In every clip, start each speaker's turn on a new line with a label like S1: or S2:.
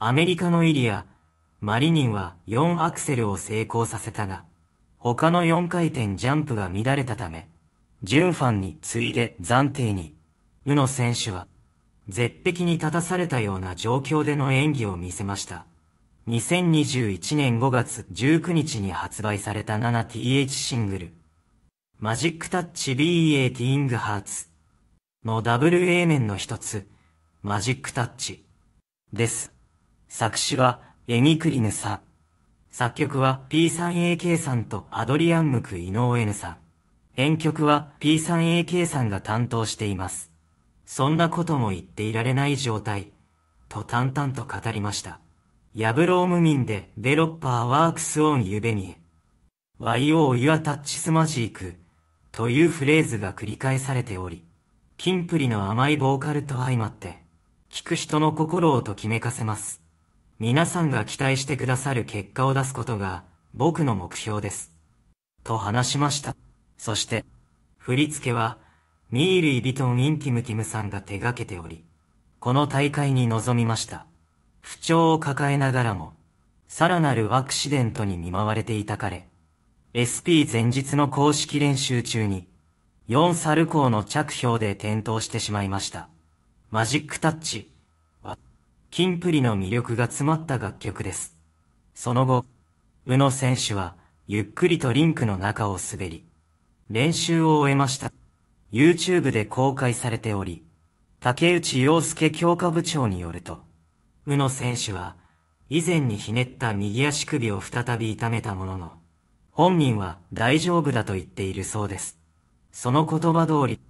S1: アメリカのイリア、マリニンは4アクセルを成功させたが、他の4回転ジャンプが乱れたため、ジュンファンに次いで暫定に、ウノ選手は、絶壁に立たされたような状況での演技を見せました。2021年5月19日に発売された 7th シングル、マジックタッチ BA ティングハーツの WA 面の一つ、マジックタッチです。作詞は、エミクリヌサ。作曲は P3AK さんとアドリアン・ムク・イノーエヌさん。編曲は P3AK さんが担当しています。そんなことも言っていられない状態。と淡々と語りました。ヤブローム民でデロッパーワークスオンゆべに。YO ユアタッチスマジーク。というフレーズが繰り返されており、キンプリの甘いボーカルと相まって、聴く人の心をときめかせます。皆さんが期待してくださる結果を出すことが僕の目標です。と話しました。そして、振り付けは、ミール・イ・ビトン・イン・ティム・キムさんが手掛けており、この大会に臨みました。不調を抱えながらも、さらなるアクシデントに見舞われていた彼。SP 前日の公式練習中に、4サルコーの着氷で転倒してしまいました。マジックタッチ。キンプリの魅力が詰まった楽曲です。その後、宇野選手は、ゆっくりとリンクの中を滑り、練習を終えました。YouTube で公開されており、竹内洋介強化部長によると、宇野選手は、以前にひねった右足首を再び痛めたものの、本人は大丈夫だと言っているそうです。その言葉通り、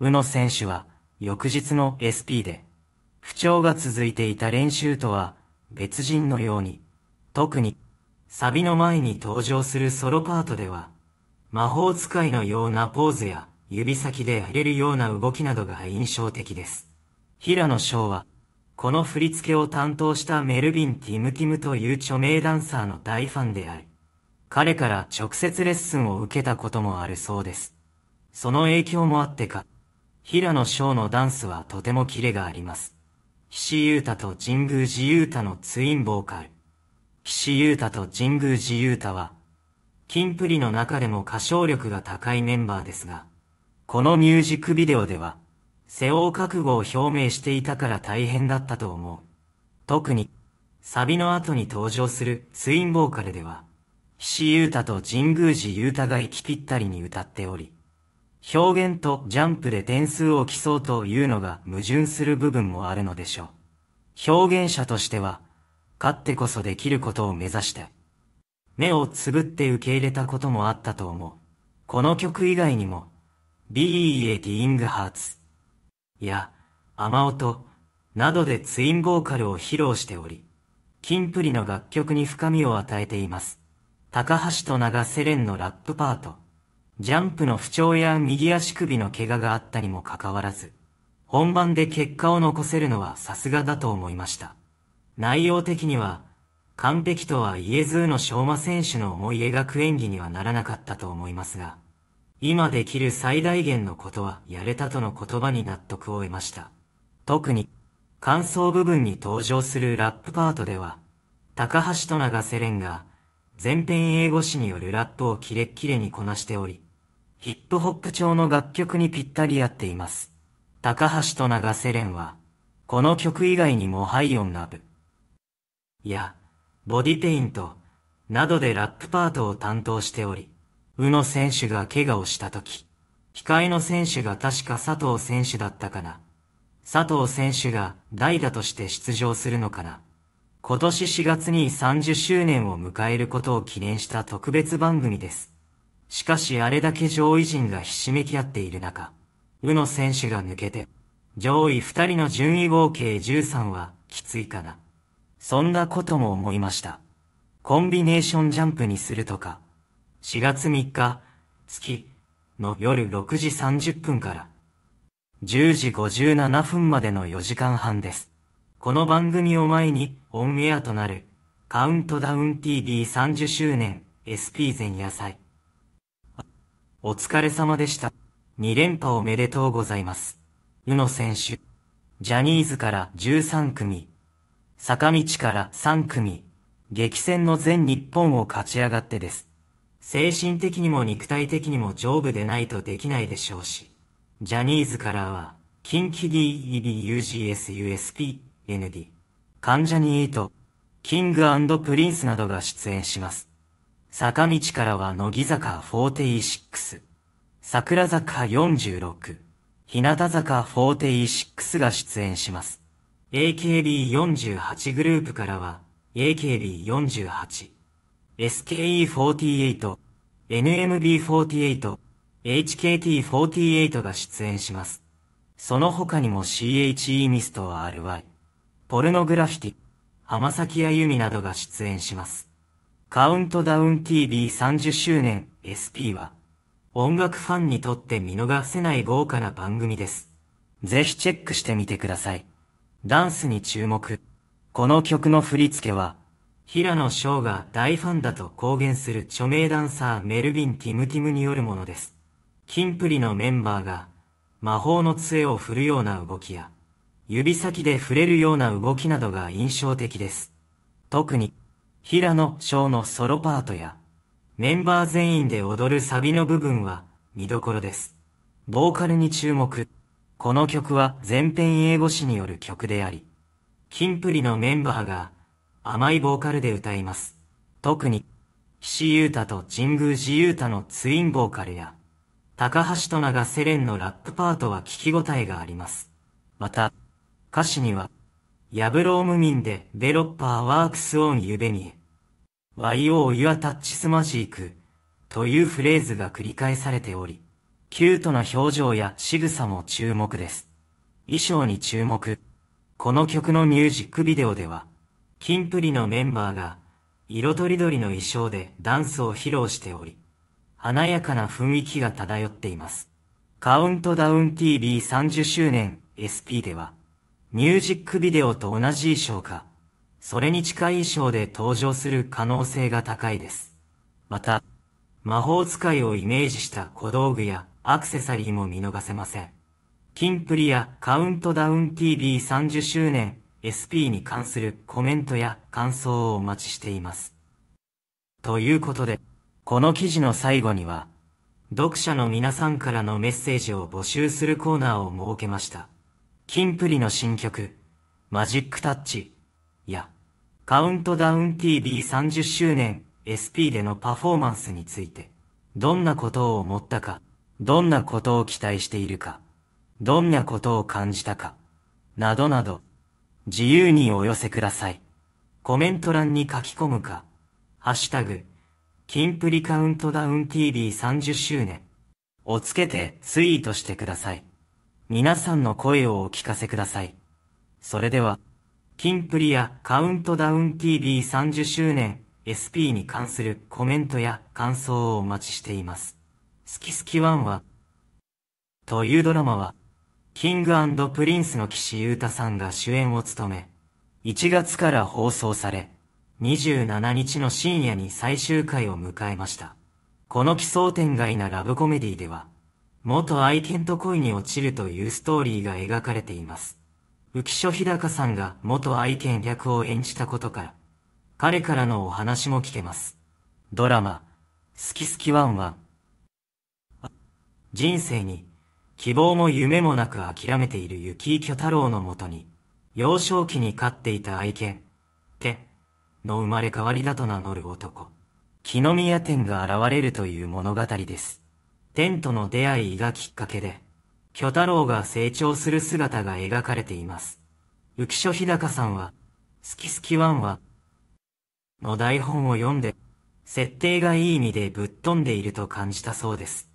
S1: 宇野選手は、翌日の SP で、不調が続いていた練習とは、別人のように、特に、サビの前に登場するソロパートでは、魔法使いのようなポーズや、指先で入れるような動きなどが印象的です。平野翔は、この振り付けを担当したメルビン・ティム・ティムという著名ダンサーの大ファンであり、彼から直接レッスンを受けたこともあるそうです。その影響もあってか、平野翔のダンスはとてもキレがあります。岸優太と神宮寺優太のツインボーカル。岸優太と神宮寺優太は、キンプリの中でも歌唱力が高いメンバーですが、このミュージックビデオでは、背負う覚悟を表明していたから大変だったと思う。特に、サビの後に登場するツインボーカルでは、岸優太と神宮寺優太が息ぴったりに歌っており、表現とジャンプで点数を競うというのが矛盾する部分もあるのでしょう。表現者としては、勝ってこそできることを目指して、目をつぶって受け入れたこともあったと思う。この曲以外にも、Beating Hearts や、雨音、などでツインボーカルを披露しており、キンプリの楽曲に深みを与えています。高橋と長レンのラップパート。ジャンプの不調や右足首の怪我があったにもかかわらず、本番で結果を残せるのはさすがだと思いました。内容的には、完璧とは言えずの昭和選手の思い描く演技にはならなかったと思いますが、今できる最大限のことはやれたとの言葉に納得を得ました。特に、感想部分に登場するラップパートでは、高橋と長瀬廉が、全編英語詞によるラップをキレッキレにこなしており、ヒップホップ調の楽曲にぴったり合っています。高橋と長瀬廉は、この曲以外にもハイオンラブ。や、ボディペイント、などでラップパートを担当しており、宇野選手が怪我をした時、控えの選手が確か佐藤選手だったかな。佐藤選手が代打として出場するのかな。今年4月に30周年を迎えることを記念した特別番組です。しかしあれだけ上位陣がひしめき合っている中、宇野選手が抜けて、上位二人の順位合計13はきついかな。そんなことも思いました。コンビネーションジャンプにするとか、4月3日、月、の夜6時30分から、10時57分までの4時間半です。この番組を前に、オンエアとなる、カウントダウン TV30 周年、SP 前夜祭。お疲れ様でした。2連覇おめでとうございます。宇野選手。ジャニーズから13組。坂道から3組。激戦の全日本を勝ち上がってです。精神的にも肉体的にも丈夫でないとできないでしょうし。ジャニーズからは、キー畿 DEBUGSUSPND、関ジャニート、キングプリンスなどが出演します。坂道からは乃木坂46、桜坂46、日向坂46が出演します。AKB48 グループからは、AKB48、SKE48、NMB48、HKT48 が出演します。その他にも CHE ミスト RY、ポルノグラフィティ、浜崎あゆみなどが出演します。カウントダウン TV30 周年 SP は、音楽ファンにとって見逃せない豪華な番組です。ぜひチェックしてみてください。ダンスに注目。この曲の振り付けは、平野翔が大ファンだと公言する著名ダンサーメルビン・ティムティムによるものです。キンプリのメンバーが、魔法の杖を振るような動きや、指先で触れるような動きなどが印象的です。特に、平野翔のソロパートや、メンバー全員で踊るサビの部分は見どころです。ボーカルに注目。この曲は全編英語詞による曲であり、キンプリのメンバーが甘いボーカルで歌います。特に、岸優太と神宮寺優太のツインボーカルや、高橋と長セレンのラップパートは聞き応えがあります。また、歌詞には、ヤブローム民でベロッパーワークスオンゆべに、YO ユアタッチスマジークというフレーズが繰り返されており、キュートな表情や仕草も注目です。衣装に注目。この曲のミュージックビデオでは、キンプリのメンバーが、色とりどりの衣装でダンスを披露しており、華やかな雰囲気が漂っています。カウントダウン TV30 周年 SP では、ミュージックビデオと同じ衣装か、それに近い衣装で登場する可能性が高いです。また、魔法使いをイメージした小道具やアクセサリーも見逃せません。キンプリやカウントダウン TV30 周年 SP に関するコメントや感想をお待ちしています。ということで、この記事の最後には、読者の皆さんからのメッセージを募集するコーナーを設けました。キンプリの新曲、マジックタッチ、や、カウントダウン TV30 周年 SP でのパフォーマンスについて、どんなことを思ったか、どんなことを期待しているか、どんなことを感じたか、などなど、自由にお寄せください。コメント欄に書き込むか、ハッシュタグ、キンプリカウントダウン TV30 周年をつけてツイートしてください。皆さんの声をお聞かせください。それでは、キンプリやカウントダウン TV30 周年 SP に関するコメントや感想をお待ちしています。好き好き1は、というドラマは、キングプリンスの岸優太さんが主演を務め、1月から放送され、27日の深夜に最終回を迎えました。この奇想天外なラブコメディでは、元愛犬と恋に落ちるというストーリーが描かれています。浮所日高さんが元愛犬役を演じたことから、彼からのお話も聞けます。ドラマ、好き好きワンワン。人生に、希望も夢もなく諦めている雪井巨太郎のもとに、幼少期に飼っていた愛犬、て、の生まれ変わりだと名乗る男、木の宮店が現れるという物語です。テンとの出会いがきっかけで、巨太郎が成長する姿が描かれています。浮所日高さんは、好き好きワンは、の台本を読んで、設定がいい意味でぶっ飛んでいると感じたそうです。